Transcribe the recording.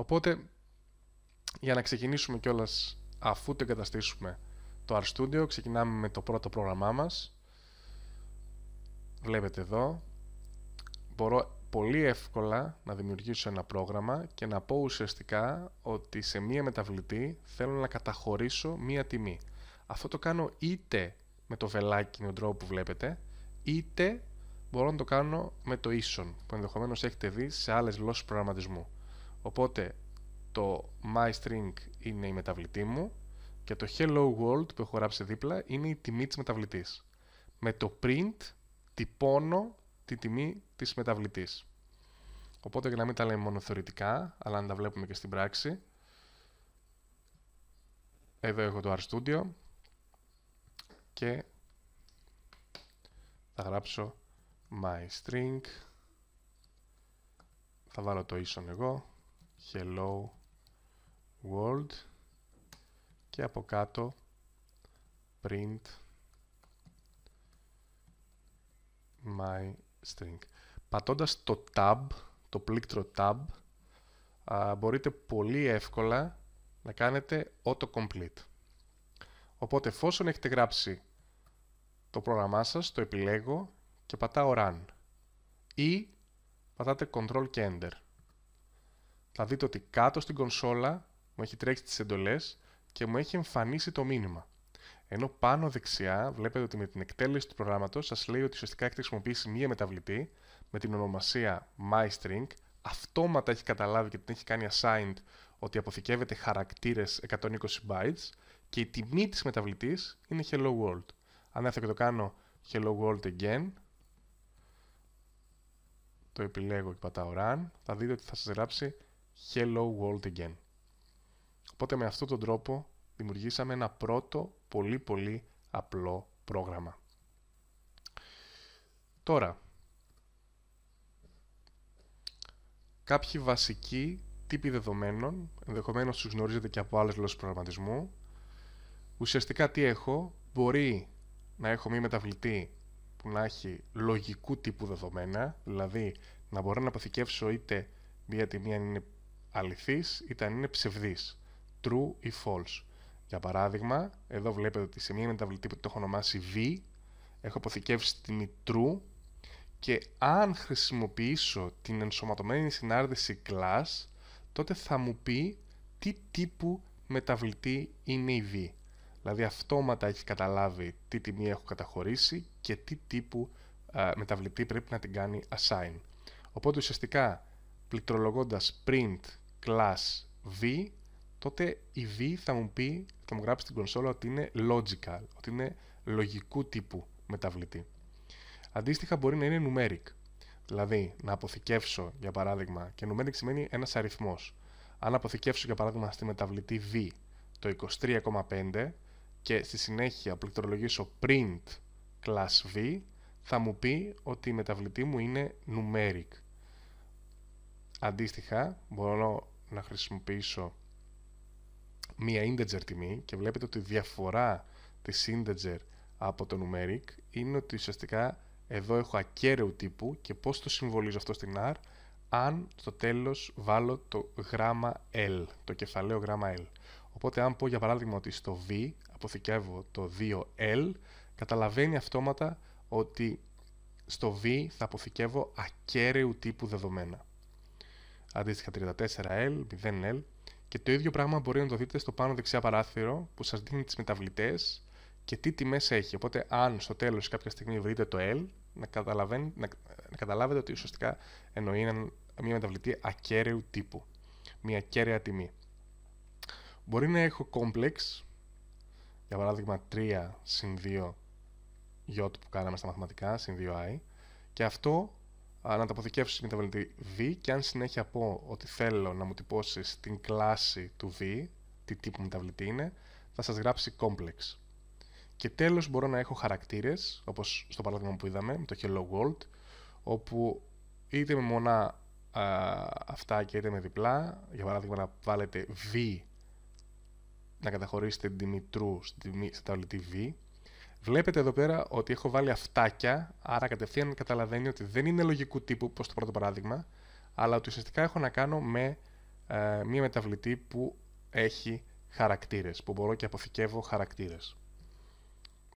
Οπότε, για να ξεκινήσουμε κιόλας αφού το εγκαταστήσουμε το RStudio, ξεκινάμε με το πρώτο πρόγραμμά μας. Βλέπετε εδώ, μπορώ πολύ εύκολα να δημιουργήσω ένα πρόγραμμα και να πω ουσιαστικά ότι σε μία μεταβλητή θέλω να καταχωρήσω μία τιμή. Αυτό το κάνω είτε με το βελάκι, με τον τρόπο που βλέπετε, είτε μπορώ να το κάνω με το ίσον, που ενδεχομένως έχετε δει σε άλλες γλώσσες προγραμματισμού. Οπότε το my string είναι η μεταβλητή μου και το hello world που έχω γράψει δίπλα είναι η τιμή της μεταβλητής. Με το print τυπώνω τη τιμή της μεταβλητής. Οπότε για να μην τα λέμε μόνο θεωρητικά, αλλά να τα βλέπουμε και στην πράξη. Εδώ έχω το RStudio και θα γράψω my string. Θα βάλω το ίσον εγώ hello world και από κάτω print my string. Πατώντας το tab, το πλήκτρο tab, α, μπορείτε πολύ εύκολα να κανετε autocomplete. Οπότε εφόσον έχετε γράψει το πρόγραμμά σας, το επιλέγω και πατάω Run ή πατάτε control και Enter θα δείτε ότι κάτω στην κονσόλα μου έχει τρέξει τις εντολές και μου έχει εμφανίσει το μήνυμα. Ενώ πάνω δεξιά βλέπετε ότι με την εκτέλεση του προγράμματος σας λέει ότι ουσιαστικά έχετε χρησιμοποιήσει μία μεταβλητή με την ονομασία MyString. Αυτόματα έχει καταλάβει και την έχει κάνει assigned ότι αποθηκεύεται χαρακτήρες 120 bytes και η τιμή της μεταβλητής είναι Hello World. Αν έρθω και το κάνω Hello World again, το επιλέγω και πατάω Run, θα δείτε ότι θα σας γράψει Hello World Again. Οπότε με αυτόν τον τρόπο δημιουργήσαμε ένα πρώτο πολύ πολύ απλό πρόγραμμα. Τώρα, κάποιοι βασικοί τύποι δεδομένων, ενδεχομένως τους γνωρίζετε και από άλλες γλώσσες προγραμματισμού. Ουσιαστικά τι έχω, μπορεί να έχω μη μεταβλητή που να έχει λογικού τύπου δεδομένα, δηλαδή να μπορώ να αποθηκεύσω είτε μία τιμή αν είναι αληθής ήταν είναι ψευδής, true ή false. Για παράδειγμα, εδώ βλέπετε ότι σε μια μεταβλητή που το έχω ονομάσει V, έχω αποθηκεύσει τιμή true και αν χρησιμοποιήσω την ενσωματωμένη συνάρτηση class, τότε θα μου πει τι τύπου μεταβλητή είναι η V. Δηλαδή αυτόματα έχει καταλάβει τι τιμή έχω καταχωρήσει και τι τύπου μεταβλητή πρέπει να την κάνει assign. Οπότε ουσιαστικά πληκτρολογώντας print class v, τότε η v θα μου πει, θα μου γράψει στην κονσόλα ότι είναι logical, ότι είναι λογικού τύπου μεταβλητή. Αντίστοιχα μπορεί να είναι numeric, δηλαδή να αποθηκεύσω για παράδειγμα, και numeric σημαίνει ένας αριθμός. Αν αποθηκεύσω για παράδειγμα στη μεταβλητή v το 23,5 και στη συνέχεια πληκτρολογήσω print class v, θα μου πει ότι η μεταβλητή μου είναι numeric. Αντίστοιχα, μπορώ να χρησιμοποιήσω μία integer τιμή και βλέπετε ότι η διαφορά της integer από το numeric είναι ότι ουσιαστικά εδώ έχω ακέραιο τύπου και πώς το συμβολίζω αυτό στην R αν στο τέλος βάλω το γράμμα L, το κεφαλαίο γράμμα L. Οπότε αν πω για παράδειγμα ότι στο V αποθηκεύω το 2L, καταλαβαίνει αυτόματα ότι στο V θα αποθηκεύω ακέραιου τύπου δεδομένα αντίστοιχα 34L, 0L και το ίδιο πράγμα μπορεί να το δείτε στο πάνω δεξιά παράθυρο που σας δίνει τις μεταβλητές και τι τιμές έχει. Οπότε αν στο τέλος κάποια στιγμή βρείτε το L, να, να, να καταλάβετε ότι ουσιαστικά εννοεί μια μεταβλητή ακέραιου τύπου, μια ακέραια τιμή. Μπορεί να έχω complex, για παράδειγμα 3 συν 2 γιότ που κάναμε στα μαθηματικά, συν 2i, και αυτό να τα αποθηκεύσω στην βλητή V και αν συνέχεια πω ότι θέλω να μου τυπώσεις την κλάση του V, τι τύπου μεταβλητή είναι, θα σας γράψει complex. Και τέλος μπορώ να έχω χαρακτήρες, όπως στο παράδειγμα που είδαμε, με το hello world, όπου είτε με μονά α, αυτά και είτε με διπλά, για παράδειγμα να βάλετε V, να καταχωρήσετε την στην V, Βλέπετε εδώ πέρα ότι έχω βάλει αυτάκια, άρα κατευθείαν καταλαβαίνει ότι δεν είναι λογικού τύπου όπως το πρώτο παράδειγμα, αλλά ότι ουσιαστικά έχω να κάνω με ε, μία μεταβλητή που έχει χαρακτήρες, που μπορώ και αποθηκεύω χαρακτήρες.